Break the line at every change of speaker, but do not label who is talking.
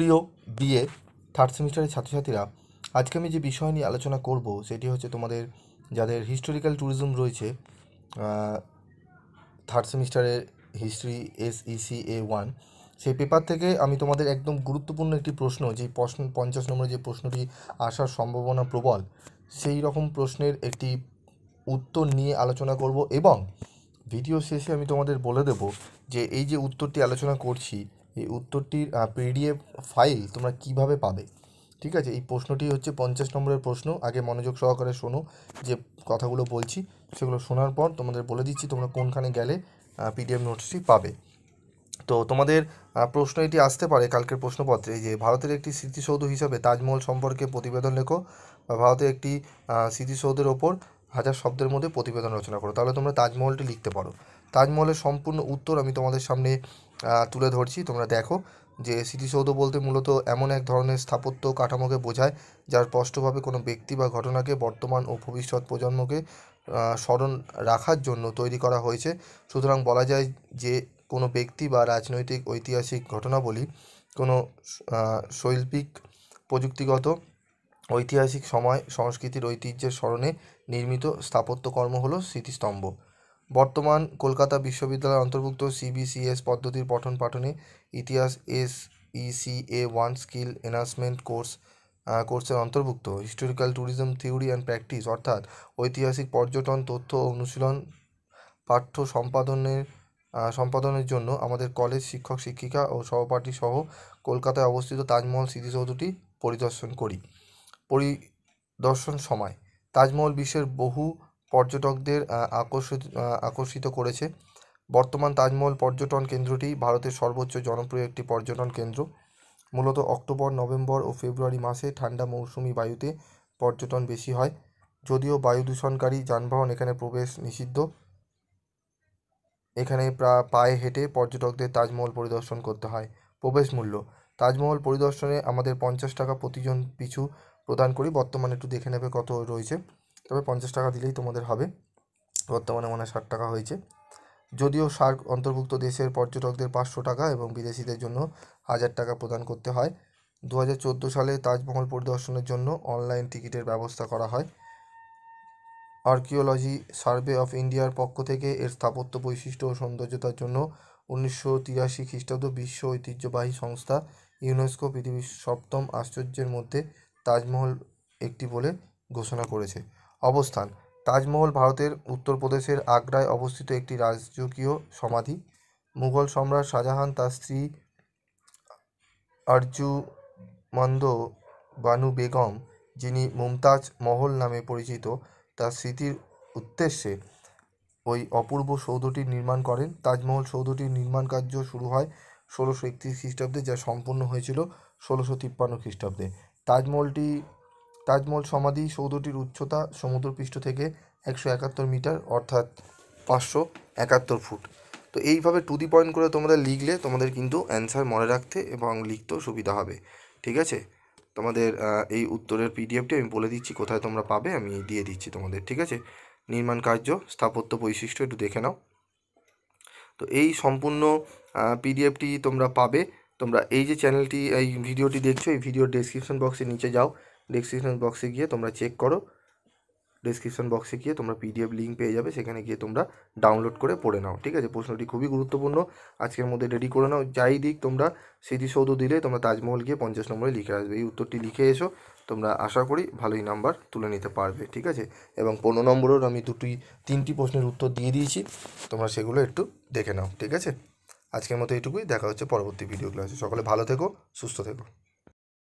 প্রিয় BA third সেমিস্টারের ছাত্রছাত্রীরা আজকে আমি যে বিষয় নিয়ে আলোচনা করব সেটি হচ্ছে তোমাদের যাদের হিস্টোরিক্যাল ট্যুরিজম রয়েছে থার্ড সেমিস্টারের হিস্ট্রি এসইসি এ ওয়ান সেই পেপার থেকে আমি তোমাদের একদম গুরুত্বপূর্ণ একটি প্রশ্ন যে প্রশ্ন পঞ্চাশ নম্বরে যে প্রশ্নটি আসার সম্ভাবনা প্রবল সেই রকম প্রশ্নের একটি উত্তর নিয়ে আলোচনা করব এবং ভিডিও শেষে আমি তোমাদের বলে দেব যে এই যে উত্তরটি আলোচনা করছি এই উত্তরটির পিডিএফ ফাইল তোমরা কিভাবে পাবে ঠিক আছে এই প্রশ্নটি হচ্ছে পঞ্চাশ নম্বরের প্রশ্ন আগে মনোযোগ সহকারে শোনো যে কথাগুলো বলছি সেগুলো শোনার পর তোমাদের বলে দিচ্ছি তোমরা কোনখানে গেলে পিডিএফ নোটসটি পাবে তো তোমাদের প্রশ্ন এটি আসতে পারে কালকের প্রশ্নপত্রে যে ভারতের একটি স্মৃতিসৌধ হিসাবে তাজমহল সম্পর্কে প্রতিবেদন লেখো বা ভারতের একটি স্মৃতিসৌধের ওপর হাজার শব্দের মধ্যে প্রতিবেদন রচনা করো তাহলে তোমরা তাজমহলটি লিখতে পারো তাজমহলের সম্পূর্ণ উত্তর আমি তোমাদের সামনে তুলে ধরছি তোমরা দেখো যে স্মৃতিসৌধ বলতে মূলত এমন এক ধরনের স্থাপত্য কাঠামোকে বোঝায় যার স্পষ্টভাবে কোনো ব্যক্তি বা ঘটনাকে বর্তমান ও ভবিষ্যৎ প্রজন্মকে স্মরণ রাখার জন্য তৈরি করা হয়েছে সুতরাং বলা যায় যে কোনো ব্যক্তি বা রাজনৈতিক ঐতিহাসিক ঘটনাবলী কোনো শৈল্পিক প্রযুক্তিগত ঐতিহাসিক সময় সংস্কৃতির ঐতিহ্যের স্মরণে নির্মিত স্থাপত্যকর্ম হলো স্মৃতিস্তম্ভ বর্তমান কলকাতা বিশ্ববিদ্যালয়ের অন্তর্ভুক্ত সিবিসিএস পদ্ধতির পঠন পাঠনে ইতিহাস S A one skill enhancement course কোর্সের অন্তর্ভুক্ত historical tourism theory and practice অর্থাৎ ঐতিহাসিক পর্যটন তথ্য ও অনুশীলন পাঠ্য সম্পাদনের সম্পাদনের জন্য আমাদের কলেজ শিক্ষক শিক্ষিকা ও সহপাঠী সহ কলকাতায় অবস্থিত তাজমহল স্মৃতিসৌধটি পরিদর্শন করি পরিদর্শন সময় তাজমহল বিশ্বের বহু পর্যটকদের আকর্ষিত আকর্ষিত করেছে বর্তমান তাজমহল পর্যটন কেন্দ্রটি ভারতের সর্বোচ্চ জনপ্রিয় একটি পর্যটন কেন্দ্র মূলত অক্টোবর নভেম্বর ও ফেব্রুয়ারি মাসে ঠান্ডা মৌসুমি বায়ুতে পর্যটন বেশি হয় যদিও বায়ু দূষণকারী যানবাহন এখানে প্রবেশ নিষিদ্ধ এখানে পায়ে হেঁটে পর্যটকদের তাজমহল পরিদর্শন করতে হয় প্রবেশ মূল্য তাজমহল পরিদর্শনে আমাদের পঞ্চাশ টাকা প্রতিজন পিছু প্রদান করি বর্তমানে একটু দেখে নেবে কত রয়েছে তবে পঞ্চাশ টাকা দিলেই তোমাদের হবে বর্তমানে মানে ষাট টাকা হয়েছে যদিও সার্ক অন্তর্ভুক্ত দেশের পর্যটকদের পাঁচশো টাকা এবং বিদেশিদের জন্য হাজার টাকা প্রদান করতে হয় দু হাজার সালে তাজমহল পরিদর্শনের জন্য অনলাইন টিকিটের ব্যবস্থা করা হয় আর্কিওলজি সার্ভে অফ ইন্ডিয়ার পক্ষ থেকে এর স্থাপত্য বৈশিষ্ট্য ও সৌন্দর্যতার জন্য উনিশশো তিরাশি খ্রিস্টাব্দ বিশ্ব ঐতিহ্যবাহী সংস্থা ইউনেস্কো পৃথিবীর সপ্তম আশ্চর্যের মধ্যে তাজমহল একটি বলে ঘোষণা করেছে অবস্থান তাজমহল ভারতের উত্তরপ্রদেশের আগ্রায় অবস্থিত একটি রাজকীয় সমাধি মুঘল সম্রাট শাহজাহান তার স্ত্রী আরজুমন্দ বানু বেগম যিনি মুমতাজ মহল নামে পরিচিত তার স্মৃতির উদ্দেশ্যে ওই অপূর্ব সৌধটি নির্মাণ করেন তাজমহল সৌধটির নির্মাণ কার্য শুরু হয় ষোলোশো একত্রিশ খ্রিস্টাব্দে যা সম্পূর্ণ হয়েছিল ষোলোশো তিপ্পান্ন খ্রিস্টাব্দে তাজমহলটি তাজমহল সমাধি সৌধটির উচ্চতা সমুদ্রপৃষ্ঠ থেকে একশো একাত্তর মিটার অর্থাৎ পাঁচশো একাত্তর ফুট তো এইভাবে টু দি পয়েন্ট করে তোমাদের লিখলে তোমাদের কিন্তু অ্যান্সার মনে রাখতে এবং লিখতেও সুবিধা হবে ঠিক আছে তোমাদের এই উত্তরের পিডিএফটি আমি বলে দিচ্ছি কোথায় তোমরা পাবে আমি দিয়ে দিচ্ছি তোমাদের ঠিক আছে নির্মাণ কার্য স্থাপত্য বৈশিষ্ট্য একটু দেখে নাও তো এই সম্পূর্ণ পিডিএফটি তোমরা পাবে তোমরা এই যে চ্যানেলটি এই ভিডিওটি দেখছো এই ভিডিওর ডেসক্রিপশন বক্সের নিচে যাও ডিসক্রিপশন বক্সে গিয়ে তোমরা চেক করো ডিসক্রিপশন বক্সে গিয়ে তোমরা পিডিএফ লিঙ্ক পেয়ে যাবে সেখানে গিয়ে তোমরা ডাউনলোড করে পড়ে নাও ঠিক আছে প্রশ্নটি খুবই গুরুত্বপূর্ণ আজকের মধ্যে রেডি করে নাও যাই দিক তোমরা স্মৃতিসৌধ দিলে তোমরা তাজমহল গিয়ে পঞ্চাশ নম্বরে লিখে আসবে এই উত্তরটি লিখে এসো তোমরা আশা করি ভালোই নাম্বার তুলে নিতে পারবে ঠিক আছে এবং পনেরো নম্বরের আমি দুটি তিনটি প্রশ্নের উত্তর দিয়ে দিয়েছি তোমরা সেগুলো একটু দেখে নাও ঠিক আছে আজকের মতো এইটুকুই দেখা হচ্ছে পরবর্তী ভিডিও ক্লাসে সকলে ভালো থেকো সুস্থ থেকো